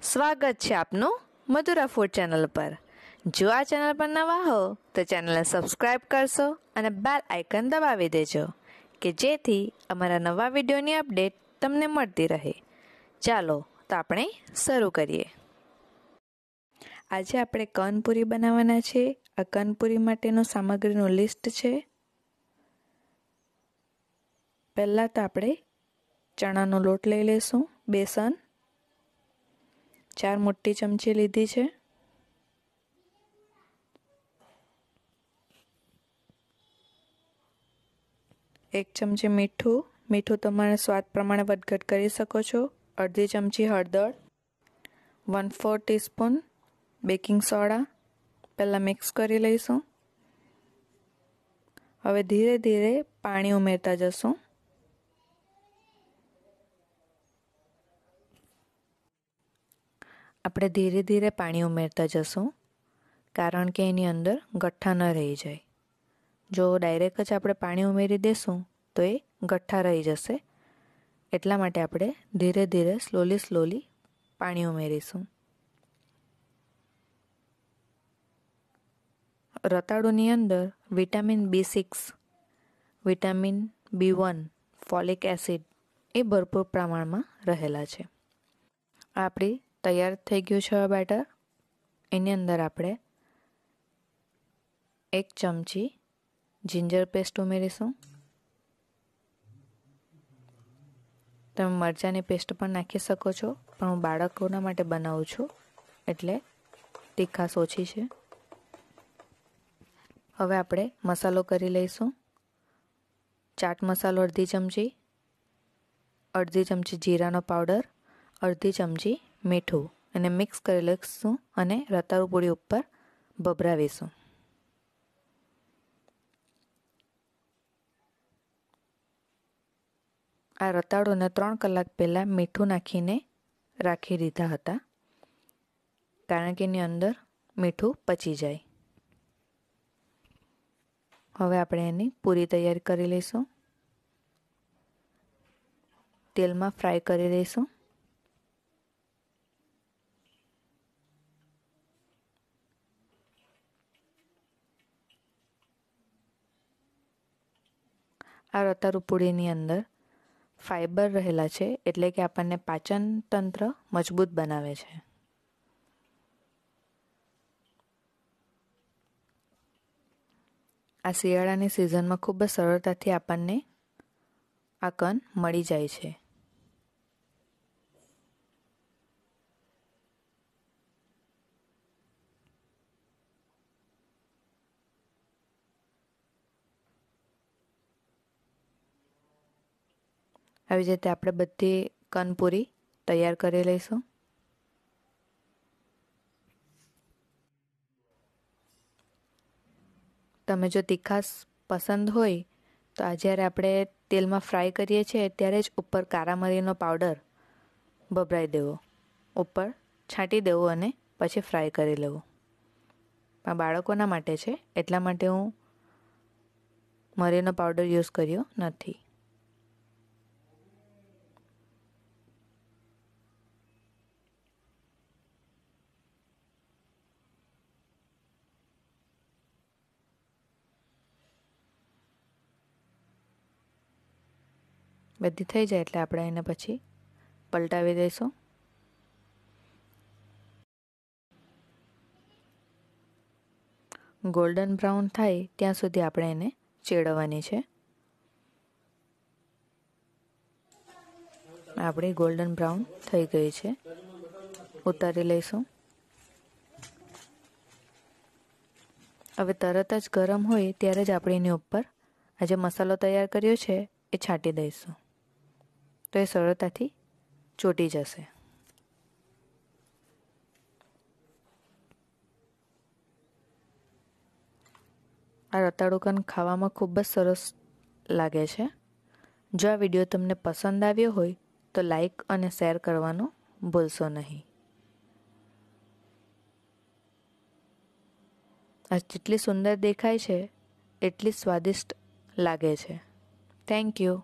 સ્વાગત છે આપનું મધુરા ફૂડ ચેનલ પર જો આ ચેનલ પર નવા હો તો ચેનલને સબસ્ક્રાઈબ કરશો અને બેલ આઇકન દબાવી દેજો કે જેથી અમારા નવા વિડીયોની અપડેટ તમને મળતી રહે ચાલો તો આપણે શરૂ કરીએ આજે આપણે કનપુરી બનાવવાના છે આ કનપુરી માટેનો સામગ્રીનું લિસ્ટ છે પહેલાં તો આપણે ચણાનો લોટ લઈ લઈશું બેસન ચાર મોટી ચમચી લીધી છે એક ચમચી મીઠું મીઠું તમારા સ્વાદ પ્રમાણે વધઘટ કરી શકો છો અડધી ચમચી હળદર one four teaspoon baking soda પહેલાં મિક્સ કરી લઈશું હવે ધીરે ધીરે પાણી ઉમેરતા જશું આપણે ધીરે ધીરે પાણી ઉમેરતા જશું કારણ કે એની અંદર ગઠ્ઠા ન રહી જાય જો ડાયરેક્ટ જ આપણે પાણી ઉમેરી દેશું તો એ ગઠ્ઠા રહી જશે એટલા માટે આપણે ધીરે ધીરે સ્લોલી સ્લોલી પાણી ઉમેરીશું રતાળુની અંદર vitamin B six vitamin B one folic acid એ ભરપૂર પ્રમાણમાં રહેલા છે આપણી તૈયાર થઈ ગયું છે હવે બેટર એની અંદર આપણે એક ચમચી જિંજર પેસ્ટ ઉમેરીશું તમે મરચાંની પેસ્ટ પણ નાખી શકો છો પણ હું બાળકોના માટે બનાવું છું એટલે તીખાશ ઓછી છે હવે આપણે મસાલો કરી લઈશું ચાટ મસાલો અડધી ચમચી અડધી ચમચી જીરાનો પાવડર અડધી ચમચી મીઠું એને મિક્સ કરી લઈશું અને રતાળુ પૂરી ઉપર ભભરાવીશું આ રતાળુને ત્રણ કલાક પહેલાં મીઠું નાખીને રાખી દીધા હતા કારણ કે એની અંદર મીઠું પચી જાય હવે આપણે એની પૂરી તૈયાર કરી લઈશું તેલમાં ફ્રાય કરી દઈશું આ રતારૂપુડીની અંદર ફાઇબર રહેલા છે એટલે કે આપણને પાચન તંત્ર મજબૂત બનાવે છે આ શિયાળાની સિઝનમાં ખૂબ જ સરળતાથી આપણને આ કન મળી જાય છે આવી રીતે આપણે બધી કનપૂરી તૈયાર કરી લઈશું તમે જો તીખાસ પસંદ હોય તો આ જ્યારે આપણે તેલમાં ફ્રાય કરીએ છીએ ત્યારે જ ઉપર કારા મરીનો પાવડર ભભરાઈ દેવો ઉપર છાંટી દેવો અને પછી ફ્રાય કરી લેવું આ બાળકોના માટે છે એટલા માટે હું મરીનો પાવડર યુઝ કર્યો નથી બધી થઈ જાય એટલે આપણે એને પછી પલટાવી દઈશું ગોલ્ડન બ્રાઉન થાય ત્યાં સુધી આપણે એને ચેડવવાની છે આપણી ગોલ્ડન બ્રાઉન થઈ ગઈ છે ઉતારી લઈશું હવે તરત જ ગરમ હોય ત્યારે જ આપણે એની ઉપર આ જે મસાલો તૈયાર કર્યો છે એ છાંટી દઈશું તો એ સરળતાથી ચોટી જશે આ રતાળુ કન ખાવામાં ખૂબ જ સરસ લાગે છે જો આ વિડીયો તમને પસંદ આવ્યો હોય તો લાઈક અને શેર કરવાનું ભૂલશો નહીં આ જેટલી સુંદર દેખાય છે એટલી સ્વાદિષ્ટ લાગે છે થેન્ક યુ